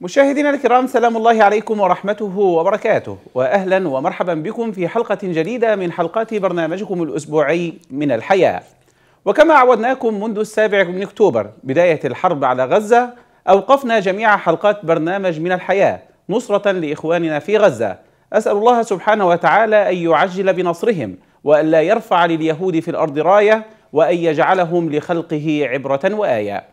مشاهدينا الكرام سلام الله عليكم ورحمته وبركاته واهلا ومرحبا بكم في حلقه جديده من حلقات برنامجكم الاسبوعي من الحياه. وكما عودناكم منذ السابع من اكتوبر بدايه الحرب على غزه اوقفنا جميع حلقات برنامج من الحياه نصره لاخواننا في غزه. اسال الله سبحانه وتعالى ان يعجل بنصرهم والا يرفع لليهود في الارض رايه وان يجعلهم لخلقه عبره وايه.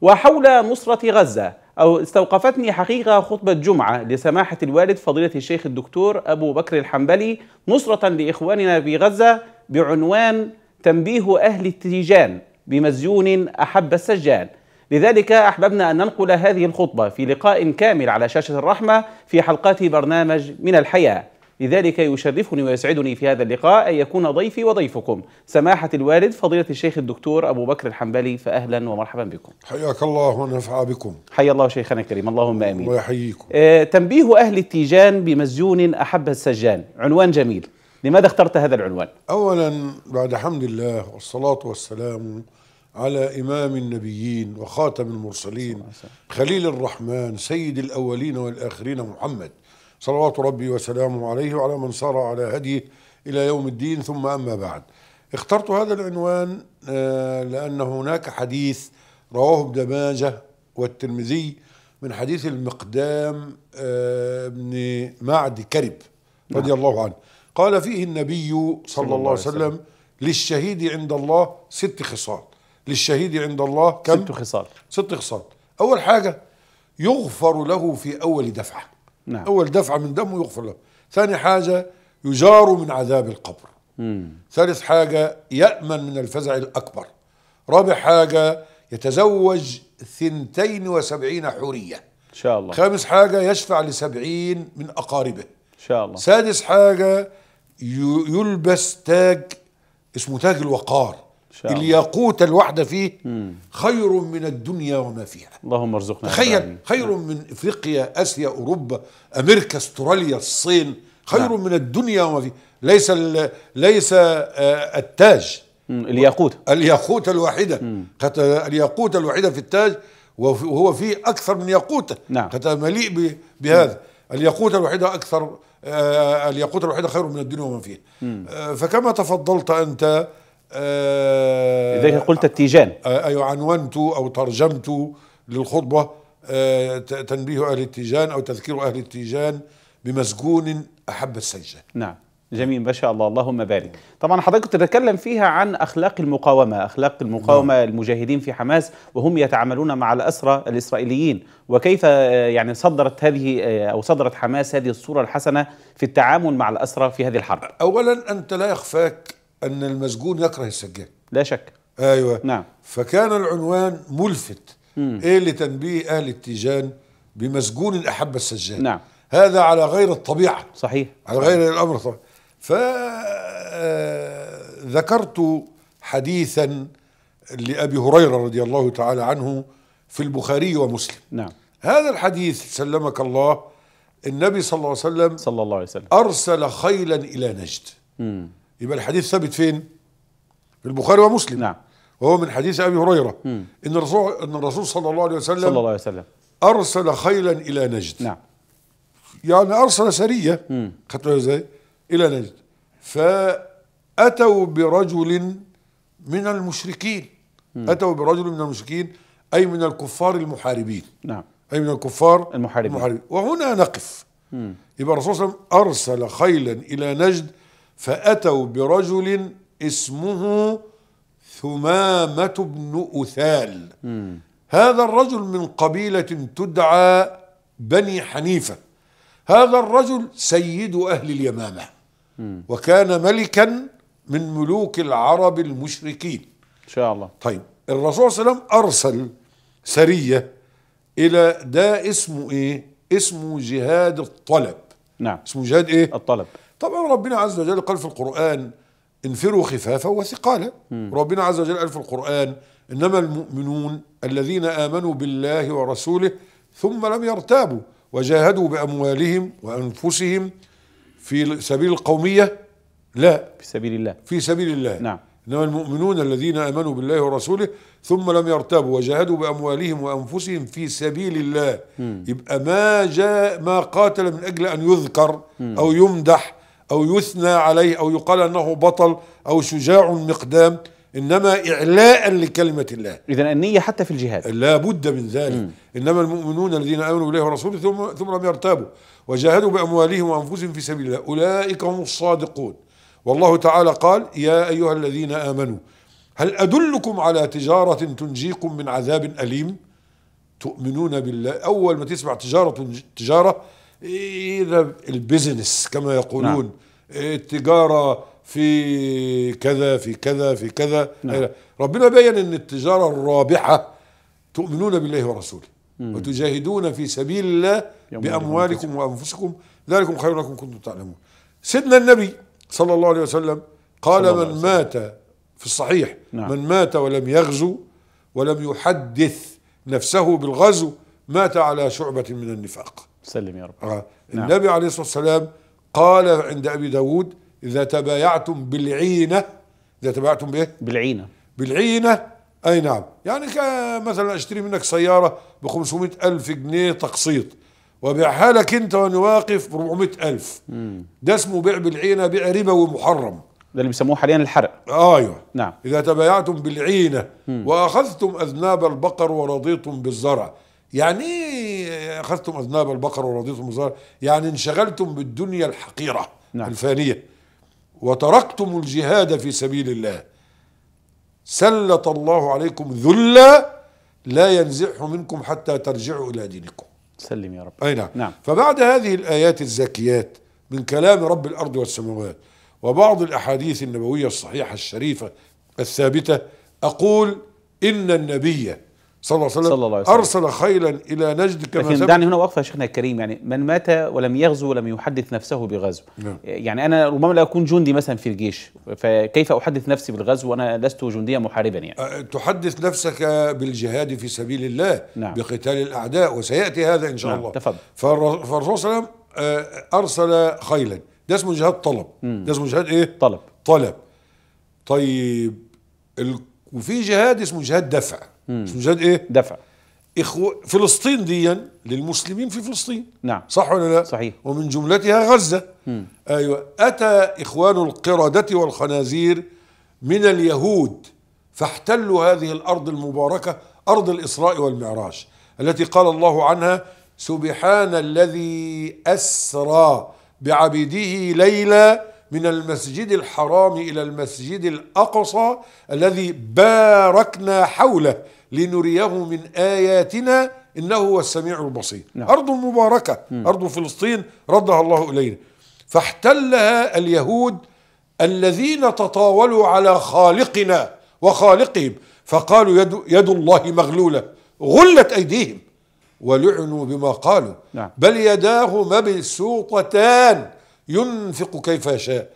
وحول نصره غزه أو استوقفتني حقيقة خطبة جمعة لسماحة الوالد فضيلة الشيخ الدكتور أبو بكر الحنبلي نصرة لإخواننا في غزة بعنوان تنبيه أهل التيجان بمزيون أحب السجان لذلك أحببنا أن ننقل هذه الخطبة في لقاء كامل على شاشة الرحمة في حلقات برنامج من الحياة لذلك يشرفني ويسعدني في هذا اللقاء أن يكون ضيفي وضيفكم سماحة الوالد فضيلة الشيخ الدكتور أبو بكر الحنبلي فأهلا ومرحبا بكم حياك الله ونفع بكم حيا الله شيخنا الكريم اللهم آمين الله يحييكم آه تنبيه أهل التيجان بمسجون أحب السجان عنوان جميل لماذا اخترت هذا العنوان؟ أولا بعد حمد الله والصلاة والسلام على إمام النبيين وخاتم المرسلين خليل الرحمن سيد الأولين والآخرين محمد صلوات ربي وسلامه عليه وعلى من صار على هديه إلى يوم الدين ثم أما بعد اخترت هذا العنوان آه، لأن هناك حديث رواه ابن ماجه والترمذي من حديث المقدام آه، بن معد كرب نعم. رضي الله عنه قال فيه النبي صلى, صلى الله عليه وسلم للشهيد عند الله ست خصال للشهيد عند الله كم؟ ست خصال ست خصال أول حاجة يغفر له في أول دفعة نعم. أول دفعة من دمه يغفر له ثاني حاجة يجار من عذاب القبر مم. ثالث حاجة يأمن من الفزع الأكبر رابع حاجة يتزوج ثنتين وسبعين حورية إن شاء الله خامس حاجة يشفع لسبعين من أقاربه إن شاء الله سادس حاجة يلبس تاج اسمه تاج الوقار الياقوت الواحدة فيه خير من الدنيا وما فيها اللهم ارزقنا تخيل خير نعم. من افريقيا اسيا اوروبا امريكا استراليا الصين خير نعم. من الدنيا وما فيها ليس ليس آه، التاج الياقوت الياقوت الواحدة الياقوت الواحدة في التاج وهو فيه أكثر من ياقوتة نعم. مليء بهذا الياقوت الواحدة أكثر آه، الياقوت الواحدة خير من الدنيا وما فيها آه، فكما تفضلت أنت لذلك آه، قلت التيجان آه، أي أيوة، عنونت أو ترجمت للخطبة آه، تنبيه أهل التيجان أو تذكير أهل التيجان بمسجون أحب السجة نعم جميل ما شاء الله اللهم بارك طبعا حضرتك تتكلم فيها عن أخلاق المقاومة أخلاق المقاومة نعم. المجاهدين في حماس وهم يتعاملون مع الأسرى الإسرائيليين وكيف يعني صدرت هذه أو صدرت حماس هذه الصورة الحسنة في التعامل مع الأسرى في هذه الحرب أولا أنت لا يخفاك ان المسجون يكره السجان لا شك ايوه نعم فكان العنوان ملفت مم. ايه لتنبيه اهل التيجان بمسجون احب السجان نعم هذا على غير الطبيعه صحيح على غير الامر طبعا ذكرت حديثا لابي هريره رضي الله تعالى عنه في البخاري ومسلم نعم هذا الحديث سلمك الله النبي صلى الله عليه وسلم صلى الله عليه وسلم ارسل خيلا الى نجد مم. يبقى الحديث ثابت فين في البخاري ومسلم نعم وهو من حديث ابي هريره مم. ان الرسول ان الرسول صلى الله عليه وسلم صلى الله عليه وسلم ارسل خيلا الى نجد نعم يعني ارسل سريه خدت ازاي الى نجد فاتوا برجل من المشركين مم. اتوا برجل من المشركين اي من الكفار المحاربين نعم اي من الكفار المحاربين, المحاربين. وهنا نقف مم. يبقى الرسول صلى الله عليه وسلم ارسل خيلا الى نجد فأتوا برجل اسمه ثمامة بن أثال هذا الرجل من قبيلة تدعى بني حنيفة هذا الرجل سيد أهل اليمامة وكان ملكا من ملوك العرب المشركين إن شاء الله طيب الرسول صلى الله عليه وسلم أرسل سرية إلى ده اسمه إيه اسمه جهاد الطلب نعم اسمه جهاد إيه الطلب طبعا ربنا عز وجل قال في القرآن انفروا خفافا وثقالا ربنا عز وجل قال في القرآن إنما المؤمنون الذين آمنوا بالله ورسوله ثم لم يرتابوا وجاهدوا بأموالهم وأنفسهم في سبيل القومية لا في سبيل الله في سبيل الله نعم إنما المؤمنون الذين آمنوا بالله ورسوله ثم لم يرتابوا وجاهدوا بأموالهم وأنفسهم في سبيل الله م. يبقى ما جاء ما قاتل من أجل أن يذكر م. أو يمدح أو يثنى عليه أو يقال أنه بطل أو شجاع مقدام إنما إعلاء لكلمة الله إذا النية حتى في الجهاد لا بد من ذلك مم. إنما المؤمنون الذين آمنوا بالله ورسوله ثم, ثم لم يرتابوا وجاهدوا بأموالهم وأنفسهم في سبيل الله أولئك هم الصادقون والله تعالى قال يا أيها الذين آمنوا هل أدلكم على تجارة تنجيكم من عذاب أليم تؤمنون بالله أول ما تسمع تجارة تجارة اذا البزنس كما يقولون نعم. التجاره في كذا في كذا في كذا نعم. ربنا بين ان التجاره الرابحه تؤمنون بالله ورسوله مم. وتجاهدون في سبيل الله باموالكم وانفسكم ذلكم خير لكم كنتم تعلمون سيدنا النبي صلى الله عليه وسلم قال من وسلم. مات في الصحيح نعم. من مات ولم يغزو ولم يحدث نفسه بالغزو مات على شعبة من النفاق سلم يا رب آه. نعم. النبي عليه الصلاة والسلام قال عند أبي داود إذا تبايعتم بالعينة إذا تبايعتم بإيه؟ بالعينة بالعينة أي نعم يعني مثلا أشتري منك سيارة ب ألف جنيه تقسيط وبيعها لك أنت وأنا واقف ب ألف ده اسمه بيع بالعينة بيع ربا ومحرم ده اللي بيسموه حاليا الحرق ايوه نعم اذا تبايعتم بالعينه مم. واخذتم اذناب البقر ورضيتم بالزرع يعني ايه اخذتم اذناب البقر ورضيتم الزهر يعني انشغلتم بالدنيا الحقيره نعم. الفانيه وتركتم الجهاد في سبيل الله سلط الله عليكم ذلا لا ينزعه منكم حتى ترجعوا الى دينكم سلم يا رب اي نعم. نعم فبعد هذه الايات الزاكيات من كلام رب الارض والسماوات وبعض الاحاديث النبويه الصحيحه الشريفه الثابته اقول ان النبي صلى الله عليه وسلم, صلى الله عليه وسلم. أرسل خيلا إلى نجد كما لكن دعني هنا وقفة يا شيخنا الكريم يعني من مات ولم يغزو ولم يحدث نفسه بغزو نعم. يعني أنا ربما لا أكون جندي مثلا في الجيش فكيف أحدث نفسي بالغزو وأنا لست جنديا محاربا يعني أه، تحدث نفسك بالجهاد في سبيل الله نعم. بقتال الأعداء وسيأتي هذا إن شاء نعم. الله تفضل فالرسول صلى الله عليه وسلم أه، أرسل خيلا ده اسمه جهاد طلب ده اسمه جهاد إيه؟ طلب طلب طيب ال... وفي جهاد اسمه جهاد دفع مش مجرد ايه دفع إخو... فلسطين ديا للمسلمين في فلسطين نعم صح ولا لا صحيح ومن جملتها غزة مم. أيوة أتى إخوان القردة والخنازير من اليهود فاحتلوا هذه الأرض المباركة أرض الإسراء والمعراج التي قال الله عنها سبحان الذي أسرى بعبده ليلى من المسجد الحرام إلى المسجد الأقصى الذي باركنا حوله لنريه من آياتنا إنه هو السميع البصير نعم. أرض مباركة مم. أرض فلسطين ردها الله إلينا فاحتلها اليهود الذين تطاولوا على خالقنا وخالقهم فقالوا يد, يد الله مغلولة غلت أيديهم ولعنوا بما قالوا نعم. بل يداه مبسوطتان ينفق كيف يشاء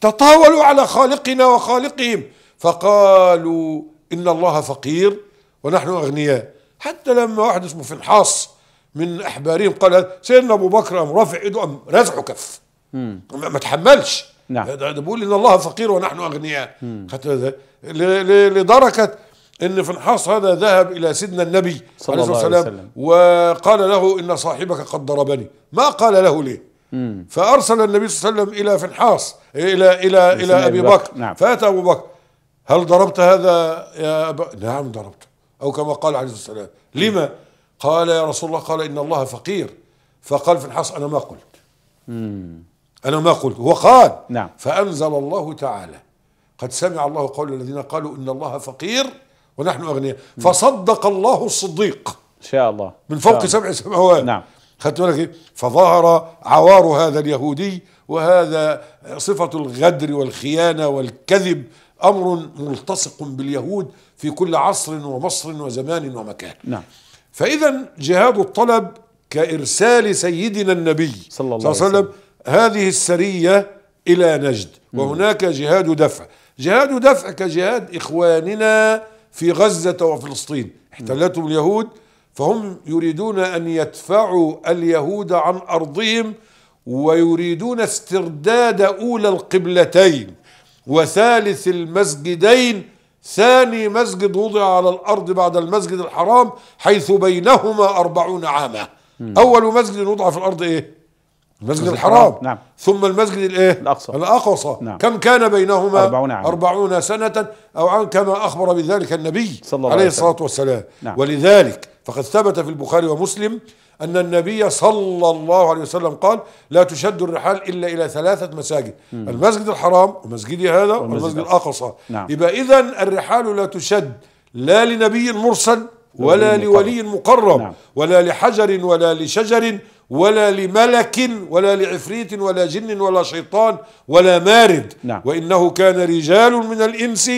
تطاولوا على خالقنا وخالقهم فقالوا إن الله فقير ونحن أغنياء حتى لما واحد اسمه فنحاص من أحبارهم قال سيدنا أبو بكر أم رافع إيده أم رازعه كف ما تحملش نعم ده بيقول إن الله فقير ونحن أغنياء لدركة لدرجة ان فنحاص هذا ذهب الى سيدنا النبي صلى الله عليه وسلم وقال له ان صاحبك قد ضربني ما قال له ليه فارسل النبي صلى الله عليه وسلم الى فنحاص الى الى الى ابي بكر, نعم. فاتى ابو بكر هل ضربت هذا يا أبا نعم ضربته أو كما قال عليه الصلاة والسلام لما قال يا رسول الله قال إن الله فقير فقال في الحص أنا ما قلت أنا ما قلت هو قال نعم. فأنزل الله تعالى قد سمع الله قول الذين قالوا إن الله فقير ونحن أغنياء فصدق الله الصديق إن شاء الله من فوق سبع سماوات نعم خدت بالك فظهر عوار هذا اليهودي وهذا صفة الغدر والخيانة والكذب امر ملتصق باليهود في كل عصر ومصر وزمان ومكان نعم فاذا جهاد الطلب كارسال سيدنا النبي صلى الله, عليه وسلم هذه السريه الى نجد وهناك جهاد دفع جهاد دفع كجهاد اخواننا في غزه وفلسطين احتلتهم اليهود فهم يريدون ان يدفعوا اليهود عن ارضهم ويريدون استرداد اولى القبلتين وثالث المسجدين ثاني مسجد وضع على الأرض بعد المسجد الحرام حيث بينهما أربعون عاما مم. أول مسجد وضع في الأرض إيه المسجد الحرام نعم. ثم المسجد الايه الاقصى الاقصى نعم. كم كان بينهما 40 عام. 40 سنه او عام كما اخبر بذلك النبي صلى الله عليه الصلاه والسلام نعم. ولذلك فقد ثبت في البخاري ومسلم أن النبي صلى الله عليه وسلم قال لا تشد الرحال إلا إلى ثلاثة مساجد مم. المسجد الحرام ومسجدي هذا والمسجد الأقصى نعم. يبقى إذا الرحال لا تشد لا لنبي مرسل ولا لولي مقرب نعم. ولا لحجر ولا لشجر ولا لملك ولا لعفريت ولا جن ولا شيطان ولا مارد نعم. وإنه كان رجال من الإنس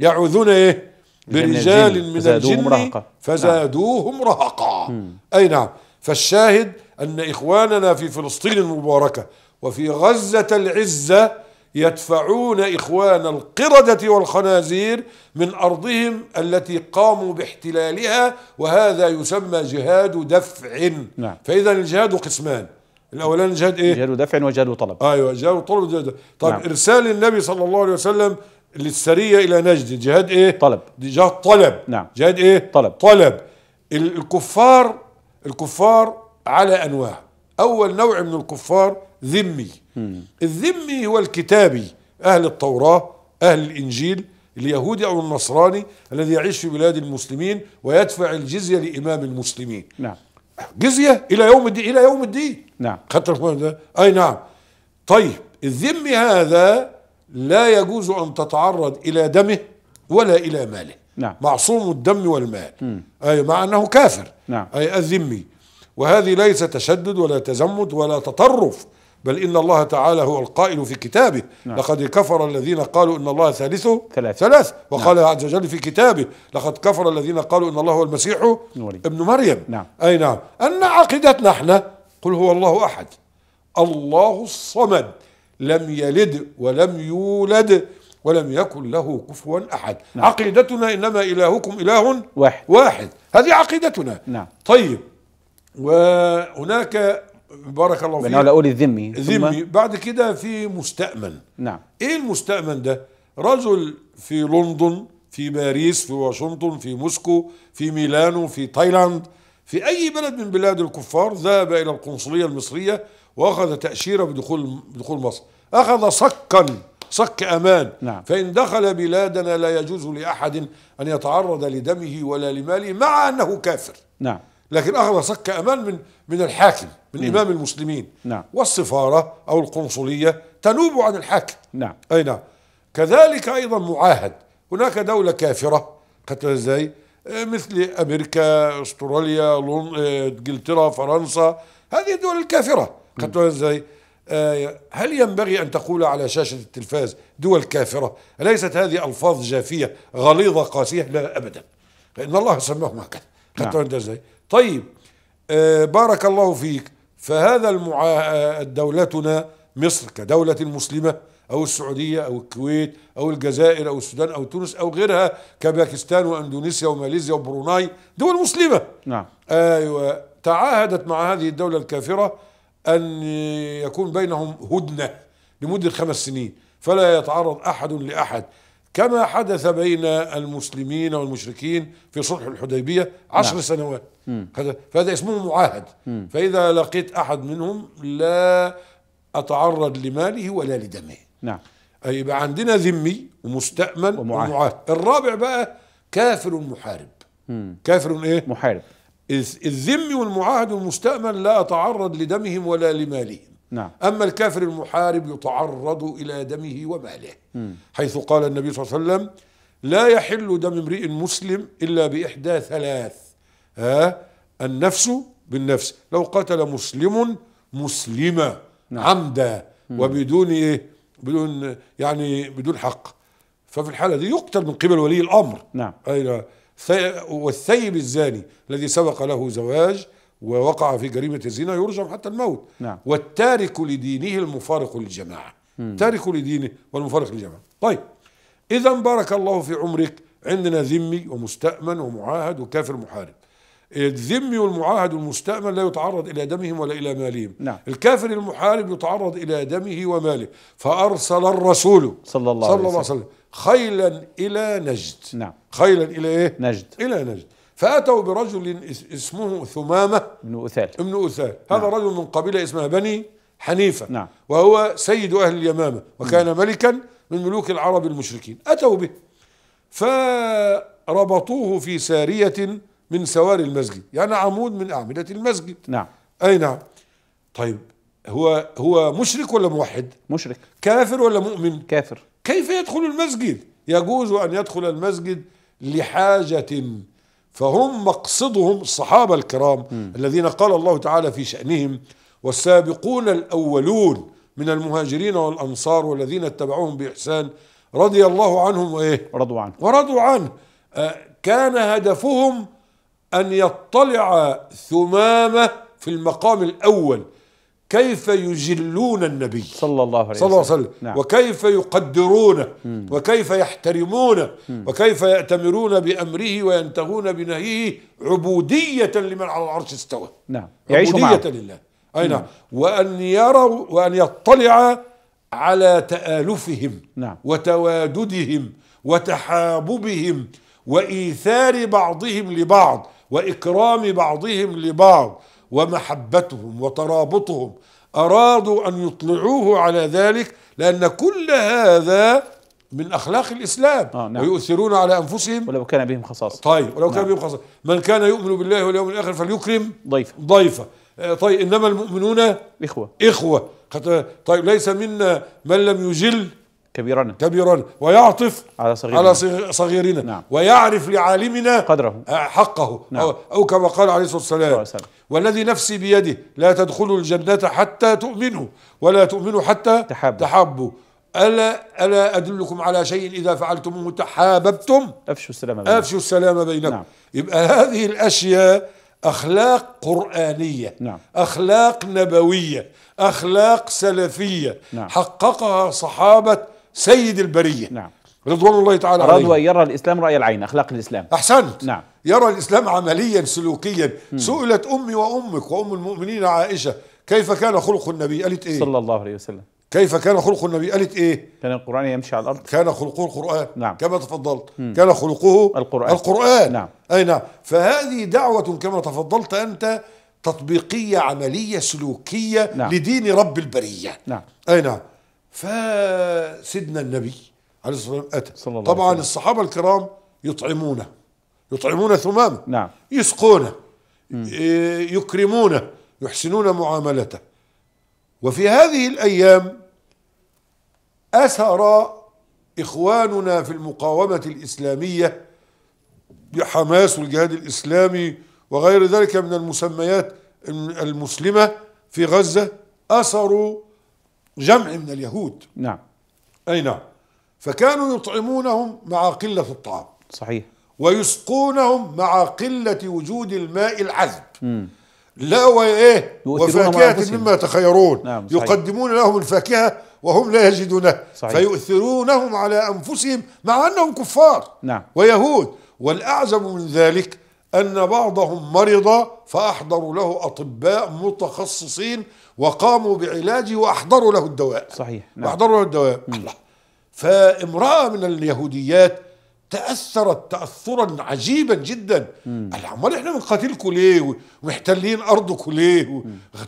يعوذون إيه برجال من الجن فزادوهم رهقا نعم. أي نعم فالشاهد أن إخواننا في فلسطين المباركة وفي غزة العزة يدفعون إخوان القردة والخنازير من أرضهم التي قاموا باحتلالها وهذا يسمى جهاد دفع نعم. فإذا الجهاد قسمان الاولاني جهاد ايه؟ جهاد دفع وجهاد طلب ايوه جهاد طلب جهاد طيب نعم. ارسال النبي صلى الله عليه وسلم للسريه الى نجد جهاد ايه؟ طلب جهاد طلب نعم جهاد ايه؟ طلب طلب الكفار الكفار على انواع اول نوع من الكفار ذمي الذمي هو الكتابي اهل التوراه اهل الانجيل اليهودي او النصراني الذي يعيش في بلاد المسلمين ويدفع الجزيه لامام المسلمين نعم جزيه الى يوم الدين الى يوم الدين نعم خدت اي نعم طيب الذمي هذا لا يجوز ان تتعرض الى دمه ولا الى ماله نعم. معصوم الدم والمال م. أي مع أنه كافر نعم. أي الذمي وهذه ليس تشدد ولا تزمت ولا تطرف بل إن الله تعالى هو القائل في كتابه نعم. لقد كفر الذين قالوا إن الله ثالثه ثلاث, ثلاث. نعم. وقال نعم. عز وجل في كتابه لقد كفر الذين قالوا إن الله هو المسيح نوري. ابن مريم نعم. أي نعم أن عقيدتنا احنا قل هو الله أحد الله الصمد لم يلد ولم يولد ولم يكن له كفوا أحد نعم. عقيدتنا إنما إلهكم إله واحد, واحد. هذه عقيدتنا نعم. طيب وهناك بارك الله فيك اقول الذمي ذمي بعد كده في مستأمن نعم ايه المستأمن ده رجل في لندن في باريس في واشنطن في موسكو في ميلانو في تايلاند في اي بلد من بلاد الكفار ذهب الى القنصليه المصريه واخذ تاشيره بدخول بدخول مصر اخذ صكا صك أمان نعم. فإن دخل بلادنا لا يجوز لأحد أن يتعرض لدمه ولا لماله مع أنه كافر نعم لكن أخذ صك أمان من من الحاكم من نعم. إمام المسلمين نعم. والسفارة أو القنصلية تنوب عن الحاكم نعم أي نعم كذلك أيضا معاهد هناك دولة كافرة قتل إزاي آه، مثل أمريكا أستراليا آه، إنجلترا فرنسا هذه الدول الكافرة نعم. قتل إزاي آية، هل ينبغي أن تقول على شاشة التلفاز دول كافرة أليست هذه ألفاظ جافية غليظة قاسية لا أبدا فإن الله سماهم هكذا نعم. طيب آه، بارك الله فيك فهذا المعا... آه، دولتنا مصر كدولة مسلمة أو السعودية أو الكويت أو الجزائر أو السودان أو تونس أو غيرها كباكستان وأندونيسيا وماليزيا وبروناي دول مسلمة نعم أيوة تعاهدت مع هذه الدولة الكافرة أن يكون بينهم هدنة لمدة خمس سنين فلا يتعرض أحد لأحد كما حدث بين المسلمين والمشركين في صلح الحديبية عشر نعم. سنوات هذا فهذا اسمه معاهد فإذا لقيت أحد منهم لا أتعرض لماله ولا لدمه نعم أي يبقى عندنا ذمي ومستأمن ومعاهد, ومعاهد. الرابع بقى كافر محارب كافر ايه محارب الذمي والمعاهد والمستأمن لا يتعرض لدمهم ولا لمالهم نعم. أما الكافر المحارب يتعرض إلى دمه وماله م. حيث قال النبي صلى الله عليه وسلم لا يحل دم امرئ مسلم إلا بإحدى ثلاث ها النفس بالنفس لو قتل مسلم مسلما نعم. عمدا وبدون إيه بدون يعني بدون حق ففي الحالة دي يقتل من قبل ولي الأمر نعم أي والثيب الزاني الذي سبق له زواج ووقع في جريمة الزنا يرجم حتى الموت نعم. والتارك لدينه المفارق للجماعة تارك لدينه والمفارق للجماعة طيب إذا بارك الله في عمرك عندنا ذمي ومستأمن ومعاهد وكافر محارب الذمي والمعاهد والمستأمن لا يتعرض إلى دمهم ولا إلى مالهم نعم. الكافر المحارب يتعرض إلى دمه وماله فأرسل الرسول صلى الله, صلى الله عليه وسلم خيلا إلى نجد نعم خيلا إلى إيه؟ نجد إلى نجد فأتوا برجل اسمه ثمامة بن أثال ابن أثال هذا نعم. رجل من قبيلة اسمها بني حنيفة نعم. وهو سيد أهل اليمامة وكان نعم. ملكا من ملوك العرب المشركين أتوا به فربطوه في سارية من سوار المسجد يعني عمود من أعمدة المسجد نعم أي نعم طيب هو هو مشرك ولا موحد؟ مشرك كافر ولا مؤمن؟ كافر كيف يدخل المسجد يجوز أن يدخل المسجد لحاجة فهم مقصدهم الصحابة الكرام م. الذين قال الله تعالى في شأنهم والسابقون الأولون من المهاجرين والأنصار والذين اتبعوهم بإحسان رضي الله عنهم وإيه ورضوا عنه ورضوا عنه آه، كان هدفهم أن يطلع ثمامة في المقام الأول كيف يجلون النبي صلى الله عليه وسلم, صلى الله عليه وسلم. نعم. وكيف يقدرونه وكيف يحترمونه وكيف يأتمرون بأمره وينتهون بنهيه عبودية لمن على العرش استوى نعم يعيشوا عبودية لله أي نعم وأن يروا وأن يطلع على تآلفهم نعم. وتواددهم وتحاببهم وإيثار بعضهم لبعض وإكرام بعضهم لبعض ومحبتهم وترابطهم أرادوا أن يطلعوه على ذلك لأن كل هذا من أخلاق الإسلام آه نعم. ويؤثرون على أنفسهم ولو كان بهم خصاصة طيب ولو كان نعم. بهم خصاصة من كان يؤمن بالله واليوم الآخر فليكرم ضيفه ضيفه آه، طيب إنما المؤمنون إخوة إخوة طيب ليس منا من لم يجل كبيرنا كبيرنا ويعطف على صغيرنا, على صغيرنا نعم. ويعرف لعالمنا قدره آه، حقه نعم. أو, أو كما قال عليه الصلاة والسلام والذي نفسي بيده لا تدخلوا الجنة حتى تؤمنوا ولا تؤمنوا حتى تحابوا, تحابوا. ألا ألا أدلكم على شيء إذا فعلتموه تحاببتم أفشوا السلام بينكم أفشوا السلام بينكم نعم. يبقى هذه الأشياء أخلاق قرآنية نعم. أخلاق نبوية أخلاق سلفية نعم. حققها صحابة سيد البريه نعم رضوان الله تعالى عليه رضوى يرى الاسلام راي العين اخلاق الاسلام احسنت نعم يرى الاسلام عمليا سلوكيا مم. سئلت امي وامك وام المؤمنين عائشه كيف كان خلق النبي قالت ايه صلى الله عليه وسلم كيف كان خلق النبي قالت ايه كان القران يمشي على الارض كان خلقه القران نعم كما تفضلت مم. كان خلقه القران القران نعم اي نعم فهذه دعوه كما تفضلت انت تطبيقيه عمليه سلوكيه نعم. لدين رب البريه نعم اي نعم فسيدنا النبي عليه الصلاة والسلام أتى صلى الله طبعا عليه وسلم. الصحابة الكرام يطعمونه يطعمون ثمامه نعم يسقونه يكرمونه يحسنون معاملته وفي هذه الأيام أثر إخواننا في المقاومة الإسلامية حماس والجهاد الإسلامي وغير ذلك من المسميات المسلمة في غزة أثروا جمع من اليهود نعم أي نعم فكانوا يطعمونهم مع قلة الطعام صحيح ويسقونهم مع قلة وجود الماء العذب م. لا وإيه وفاكهة مما يتخيرون نعم صحيح. يقدمون لهم الفاكهة وهم لا يجدونها صحيح. فيؤثرونهم على أنفسهم مع أنهم كفار نعم. ويهود والأعزم من ذلك أن بعضهم مرض فأحضروا له أطباء متخصصين وقاموا بعلاجه وأحضروا له الدواء صحيح نعم. أحضروا له الدواء الله فامرأة من اليهوديات تأثرت تأثرا عجيبا جدا العمال احنا بنقاتلكم ليه ومحتلين أرضكم ليه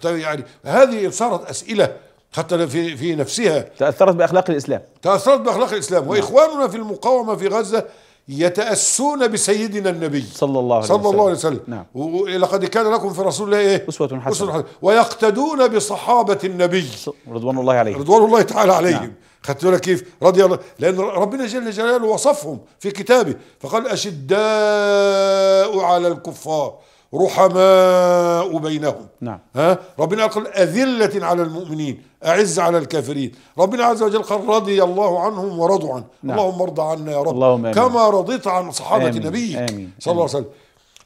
يعني هذه صارت أسئلة حتى في في نفسها تاثرت باخلاق الاسلام تاثرت باخلاق الاسلام نعم. واخواننا في المقاومه في غزه يتأسون بسيدنا النبي صلى الله عليه, صلى وسلم. الله عليه وسلم نعم. ولقد كان لكم في رسول الله إيه؟ أسوة حسنة أسوة حسنة ويقتدون بصحابة النبي رضوان الله عليهم رضوان الله تعالى نعم. عليهم نعم. خدت بالك كيف رضي الله لأن ربنا جل جلاله وصفهم في كتابه فقال أشداء على الكفار رحماء بينهم نعم ها ربنا قال أذلة على المؤمنين أعز على الكافرين ربنا عز وجل قال رضي الله عنهم ورضوا عنه نعم. اللهم ارضى عنا يا رب اللهم آمين. كما رضيت عن صحابة آمين. نبيك آمين. صلى الله عليه وسلم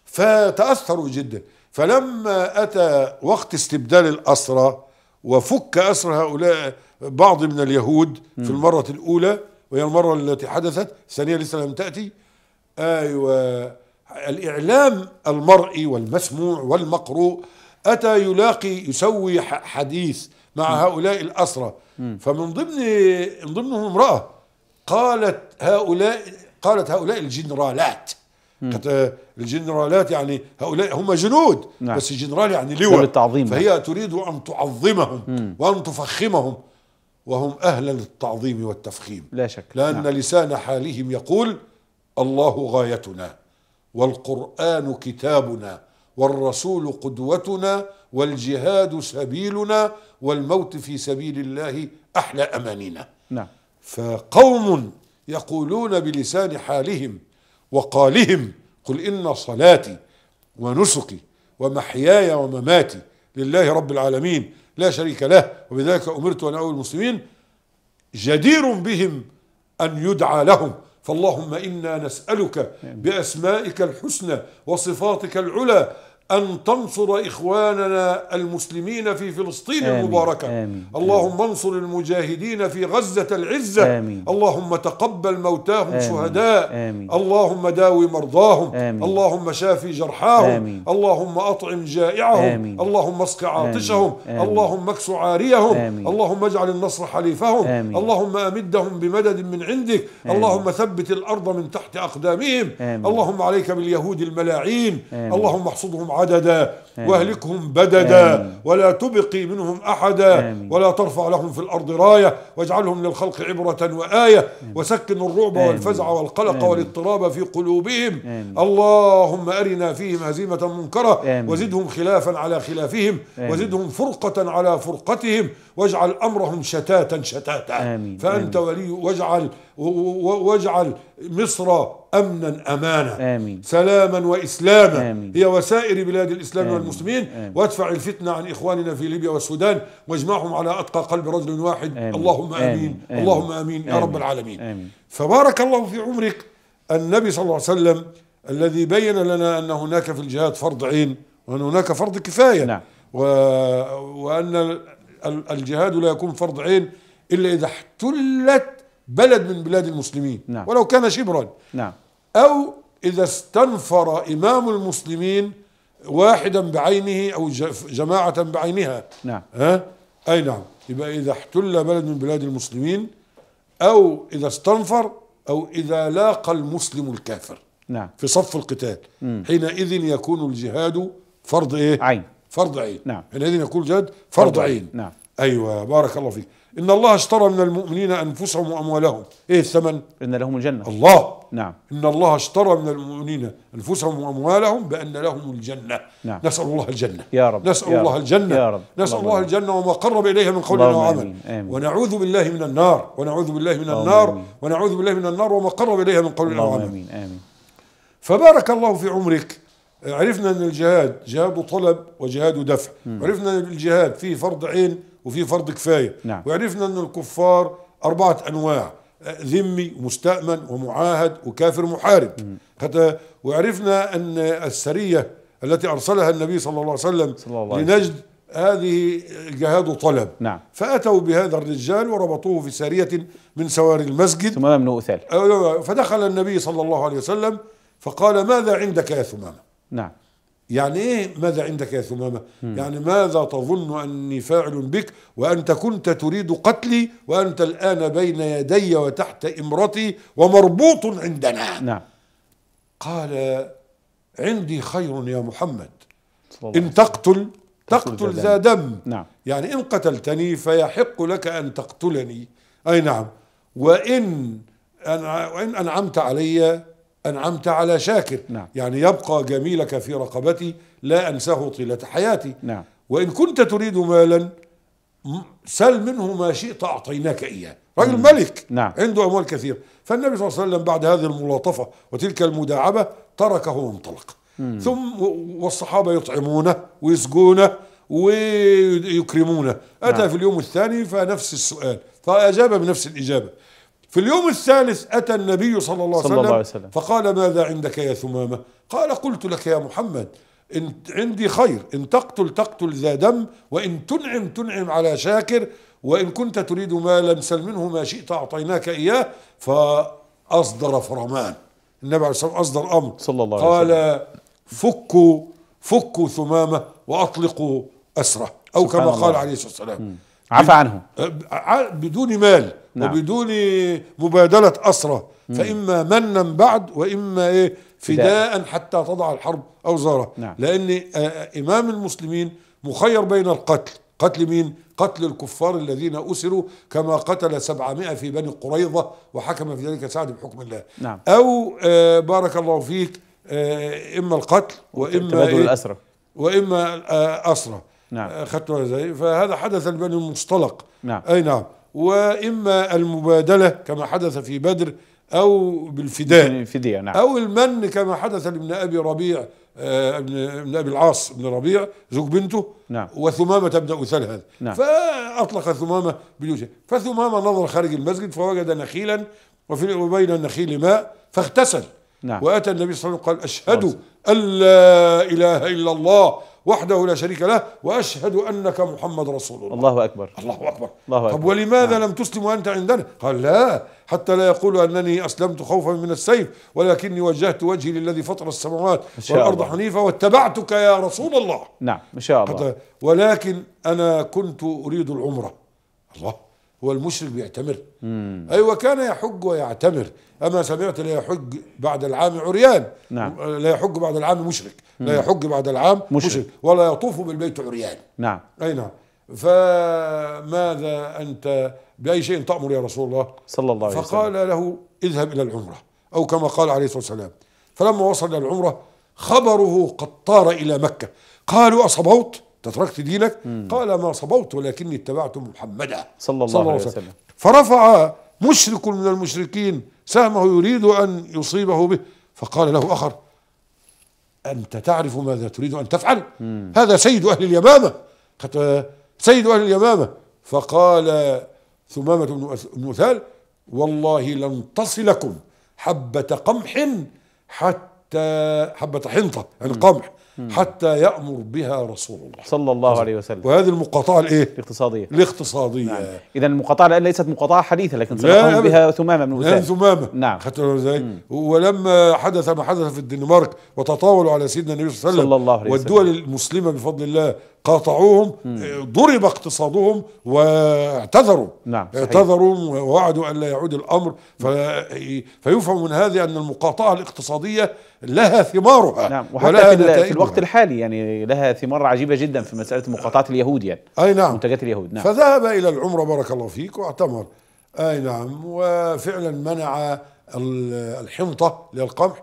فتأثروا جدا فلما أتى وقت استبدال الأسرى وفك أسر هؤلاء بعض من اليهود م. في المرة الأولى وهي المرة التي حدثت الثانية لسه لم تأتي أيوة الإعلام المرئي والمسموع والمقروء أتى يلاقي يسوي حديث مع هؤلاء الأسرى فمن ضمن من ضمنهم امرأة قالت هؤلاء قالت هؤلاء الجنرالات الجنرالات يعني هؤلاء هم جنود نعم. بس جنرال يعني لواء فهي تريد أن تعظمهم مم. وأن تفخمهم وهم أهل للتعظيم والتفخيم لا شك لأن نعم. لسان حالهم يقول الله غايتنا والقرآن كتابنا والرسول قدوتنا والجهاد سبيلنا والموت في سبيل الله أحلى أماننا نعم. فقوم يقولون بلسان حالهم وقالهم قل إن صلاتي ونسكي ومحياي ومماتي لله رب العالمين لا شريك له وبذلك أمرت أنا أول المسلمين جدير بهم أن يدعى لهم فاللهم إنا نسألك نعم. بأسمائك الحسنى وصفاتك العلى أن تنصر إخواننا المسلمين في فلسطين آمين المباركة آمين اللهم انصر المجاهدين في غزة العزة آمين اللهم تقبل موتاهم آمين شهداء آمين اللهم داوي مرضاهم آمين اللهم شافي جرحاهم آمين اللهم أطعم جائعهم آمين اللهم اسق عاطشهم آمين اللهم اكس عاريهم آمين اللهم اجعل النصر حليفهم آمين اللهم أمدهم بمدد من عندك آمين اللهم ثبت الأرض من تحت أقدامهم آمين اللهم عليك باليهود الملاعين آمين اللهم احصدهم adede واهلكهم بددا ولا تبقي منهم احدا ولا ترفع لهم في الارض رايه واجعلهم للخلق عبره وايه وسكن الرعب والفزع والقلق والاضطراب في قلوبهم اللهم ارنا فيهم هزيمه منكره وزدهم خلافا على خلافهم وزدهم فرقه على فرقتهم واجعل امرهم شتاتا شتاتا فانت ولي واجعل واجعل مصر امنا امانا سلاما واسلاما هي وسائر بلاد الاسلام والمسلمين المسلمين وادفع الفتنة عن إخواننا في ليبيا والسودان واجمعهم على أتقى قلب رجل واحد اللهم آمين اللهم آمين يا رب العالمين فبارك الله في عمرك النبي صلى الله عليه وسلم الذي بين لنا أن هناك في الجهاد فرض عين وأن هناك فرض كفاية نعم. و... وأن الجهاد لا يكون فرض عين إلا إذا احتلت بلد من بلاد المسلمين نعم. ولو كان شبرا نعم. أو إذا استنفر إمام المسلمين واحدا بعينه أو جماعة بعينها نعم ها؟ أي نعم يبقى إذا احتل بلد من بلاد المسلمين أو إذا استنفر أو إذا لاقى المسلم الكافر نعم في صف القتال مم. حينئذ يكون الجهاد فرض إيه؟ عين فرض عين نعم حينئذ يكون الجهاد فرض, فرض عين. عين نعم أيوة بارك الله فيك ان الله اشترى من المؤمنين انفسهم واموالهم ايه الثمن ان لهم الجنه الله نعم ان الله اشترى من المؤمنين انفسهم واموالهم بان لهم الجنه نعم. نسال الله الجنه يا رب نسال يا الله رب. الجنه يا رب. نسال الله, الله الجنه وما قرب اليها من قول وعمل آمين. ونعوذ بالله من النار ونعوذ بالله من النار آمين. ونعوذ بالله من النار وما قرب اليها من قول وعمل امين امين فبارك الله في عمرك عرفنا ان الجهاد جهاد طلب وجهاد دفع مم. عرفنا ان الجهاد فيه فرض عين وفيه فرض كفايه نعم. وعرفنا ان الكفار اربعه انواع ذمي ومستأمن ومعاهد وكافر محارب حتى وعرفنا ان السريه التي ارسلها النبي صلى الله عليه وسلم الله عليه لنجد هذه جهاد طلب نعم. فأتوا بهذا الرجال وربطوه في سارية من سواري المسجد ثمامة بن فدخل النبي صلى الله عليه وسلم فقال ماذا عندك يا ثمامة نعم يعني ايه ماذا عندك يا ثمامه؟ مم. يعني ماذا تظن اني فاعل بك وانت كنت تريد قتلي وانت الان بين يدي وتحت امرتي ومربوط عندنا. نعم. قال عندي خير يا محمد ان تقتل تقتل ذا دم نعم. يعني ان قتلتني فيحق لك ان تقتلني اي نعم وان وان انعمت علي أنعمت على شاكر نعم. يعني يبقى جميلك في رقبتي لا أنساه طيلة حياتي نعم. وإن كنت تريد مالا سل منه ما شئت أعطيناك إياه رجل مم. ملك نعم. عنده أموال كثير فالنبي صلى الله عليه وسلم بعد هذه الملاطفة وتلك المداعبة تركه وانطلق مم. ثم والصحابة يطعمونه ويسقونه ويكرمونه أتى نعم. في اليوم الثاني فنفس السؤال فأجاب بنفس الإجابة في اليوم الثالث أتى النبي صلى الله, صلى الله عليه وسلم فقال ماذا عندك يا ثمامة قال قلت لك يا محمد إن عندي خير إن تقتل تقتل ذا دم وإن تنعم تنعم على شاكر وإن كنت تريد مالا سل منه ما شئت أعطيناك إياه فأصدر فرمان النبي عليه الصلاة والسلام أصدر أمر صلى الله عليه وسلم قال فكوا فكوا ثمامة وأطلقوا أسرة أو كما الله. قال عليه الصلاة والسلام عفى عنه بدون مال نعم. وبدون مبادلة أسرى فإما منا بعد وإما إيه فداء حتى تضع الحرب أوزارها نعم. لأن آه، آه، إمام المسلمين مخير بين القتل قتل مين؟ قتل الكفار الذين أسروا كما قتل سبعمائة في بني قريظة وحكم في ذلك سعد بحكم الله نعم. أو آه بارك الله فيك آه إما القتل وإما تبادل إيه؟ الأسرى وإما آه نعم أخذت آه، زي فهذا حدث لبني المصطلق نعم. أي نعم واما المبادله كما حدث في بدر او بالفداء فدية نعم. او المن كما حدث لابن ابي ربيع آه، ابن ابي العاص بن ربيع زوج بنته نعم. وثمامه ابن اثال هذا نعم. فاطلق ثمامه بجوشه فثمامه نظر خارج المسجد فوجد نخيلا وفي وبين النخيل ماء فاغتسل نعم. واتى النبي صلى الله عليه وسلم قال اشهد ان لا اله الا الله وحده لا شريك له وأشهد أنك محمد رسول الله الله أكبر الله أكبر الله أكبر طب ولماذا نعم. لم تسلم وأنت عندنا قال لا حتى لا يقول أنني أسلمت خوفا من السيف ولكني وجهت وجهي للذي فطر السماوات والأرض حنيفة واتبعتك يا رسول الله نعم إن شاء الله ولكن أنا كنت أريد العمرة الله هو المشرك بيعتمر مم. أيوة وكان يحج ويعتمر أما سمعت لا يحج بعد العام عريان نعم. لا يحج بعد العام مشرك مم. لا يحج بعد العام مشرك, مشرك ولا يطوف بالبيت عريان نعم أي نعم فماذا أنت بأي شيء تأمر يا رسول الله صلى الله عليه وسلم فقال له اذهب إلى العمرة أو كما قال عليه الصلاة والسلام فلما وصل إلى العمرة خبره قد طار إلى مكة قالوا أصبوت تتركت دينك مم. قال ما صبوت ولكني اتبعت محمدا صلى الله, صلى الله عليه وسلم فرفع مشرك من المشركين سهمه يريد أن يصيبه به فقال له آخر أنت تعرف ماذا تريد أن تفعل مم. هذا سيد أهل اليمامة سيد أهل اليمامة فقال ثمامة بن مثال والله لن تصلكم حبة قمح حتى حبة حنطة يعني قمح حتى يأمر بها رسول الله صلى الله عليه وسلم وهذه المقاطعة الايه؟ الاقتصادية الاقتصادية نعم. إذا المقاطعة الآن ليست مقاطعة حديثة لكن سنقوم بها ثمامة من وسائل ثمامة نعم خدت ازاي؟ ولما حدث ما حدث في الدنمارك وتطاولوا على سيدنا النبي صلى الله عليه وسلم والدول وسلم والدول المسلمة بفضل الله قاطعوهم آه، ضرب اقتصادهم واعتذروا نعم صحيح. اعتذروا ووعدوا ان لا يعود الامر في فيفهم من هذه ان المقاطعه الاقتصاديه لها ثمارها نعم وحتى ولها في, في الوقت الوقت نعم. الحالي يعني لها ثمار عجيبه جدا في مساله مقاطعه اليهود يعني اي نعم منتجات اليهود نعم فذهب الى العمره بارك الله فيك واعتمر اي نعم وفعلا منع الحنطه للقمح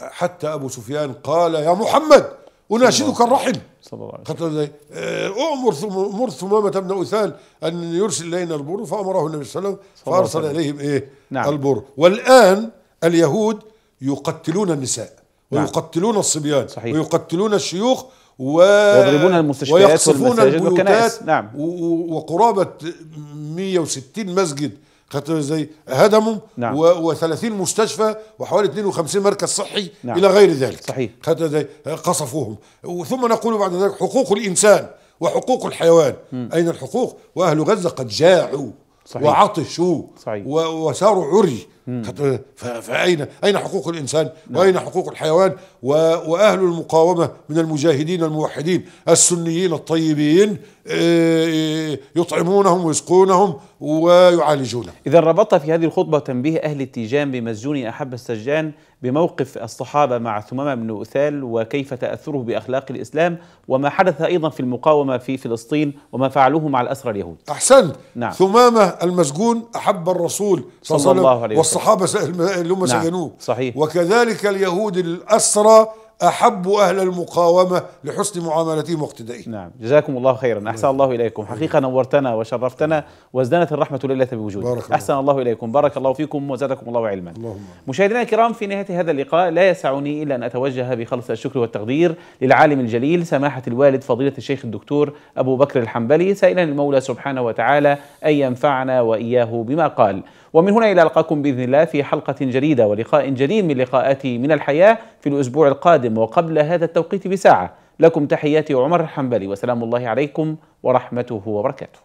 حتى ابو سفيان قال يا محمد اناشدك الرحم صلى الله عليه وسلم آه، امر امر ثمامه بن اوثان ان يرسل الينا البر فامره النبي صلى الله عليه وسلم فارسل اليهم ايه؟ نعم. البر والان اليهود يقتلون النساء نعم. ويقتلون الصبيان صحيح. ويقتلون الشيوخ و... ويضربون المستشفيات ويقصفون البيوتات نعم. و... وقرابة 160 مسجد زي هدموا نعم. و... و30 مستشفى وحوالي 52 مركز صحي نعم. الى غير ذلك صحيح زي قصفوهم ثم نقول بعد ذلك حقوق الانسان وحقوق الحيوان م. اين الحقوق واهل غزه قد جاعوا صحيح. وعطشوا صحيح. وساروا عري فأين أين حقوق الإنسان نعم. وأين حقوق الحيوان وأهل المقاومة من المجاهدين الموحدين السنيين الطيبين آه، آه، يطعمونهم ويسقونهم ويعالجونهم إذا ربطت في هذه الخطبة تنبيه أهل التيجان بمسجون أحب السجان بموقف الصحابة مع ثمامة بن أثال وكيف تأثره بأخلاق الإسلام وما حدث أيضا في المقاومة في فلسطين وما فعلوه مع الأسرى اليهود أحسنت نعم. ثمامة المسجون أحب الرسول صلى, صلى الله عليه وسلم والصحابة اللي هم نعم. سجنوه صحيح وكذلك اليهود الأسرى أحب أهل المقاومة لحسن معاملتهم واقتدائهم نعم جزاكم الله خيرا أحسن الله إليكم حقيقة نورتنا وشرفتنا وازدانت الرحمة لله بوجودك أحسن الله إليكم بارك الله فيكم وزادكم الله علما اللهم. مشاهدينا الكرام في نهاية هذا اللقاء لا يسعني إلا أن أتوجه بخلص الشكر والتقدير للعالم الجليل سماحة الوالد فضيلة الشيخ الدكتور أبو بكر الحنبلي سائلا المولى سبحانه وتعالى أن ينفعنا وإياه بما قال ومن هنا إلى ألقاكم بإذن الله في حلقة جديدة ولقاء جديد من لقاءات من الحياة في الأسبوع القادم وقبل هذا التوقيت بساعة لكم تحياتي عمر الحنبلي وسلام الله عليكم ورحمته وبركاته